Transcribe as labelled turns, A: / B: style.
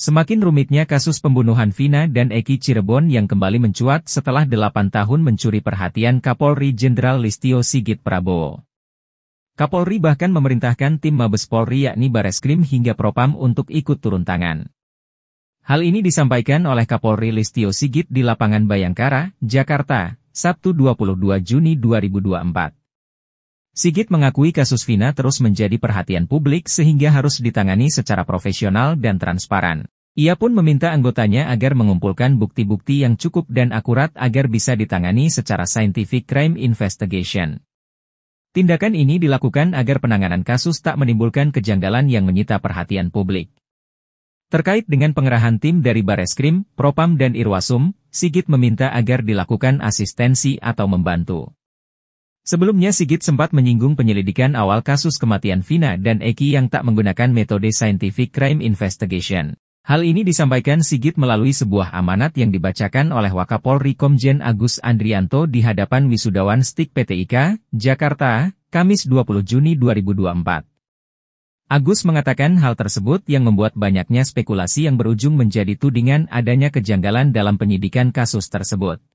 A: Semakin rumitnya kasus pembunuhan Vina dan Eki Cirebon yang kembali mencuat setelah 8 tahun mencuri perhatian Kapolri Jenderal Listio Sigit Prabowo. Kapolri bahkan memerintahkan tim Mabes Polri yakni Bareskrim hingga Propam untuk ikut turun tangan. Hal ini disampaikan oleh Kapolri Listio Sigit di lapangan Bayangkara, Jakarta, Sabtu 22 Juni 2024. Sigit mengakui kasus Vina terus menjadi perhatian publik sehingga harus ditangani secara profesional dan transparan. Ia pun meminta anggotanya agar mengumpulkan bukti-bukti yang cukup dan akurat agar bisa ditangani secara scientific crime investigation. Tindakan ini dilakukan agar penanganan kasus tak menimbulkan kejanggalan yang menyita perhatian publik. Terkait dengan pengerahan tim dari Bareskrim, Propam dan Irwasum, Sigit meminta agar dilakukan asistensi atau membantu. Sebelumnya Sigit sempat menyinggung penyelidikan awal kasus kematian Vina dan Eki yang tak menggunakan metode Scientific Crime Investigation. Hal ini disampaikan Sigit melalui sebuah amanat yang dibacakan oleh Wakapolri Komjen Agus Andrianto di hadapan wisudawan STIK PTIK, Jakarta, Kamis 20 Juni 2024. Agus mengatakan hal tersebut yang membuat banyaknya spekulasi yang berujung menjadi tudingan adanya kejanggalan dalam penyidikan kasus tersebut.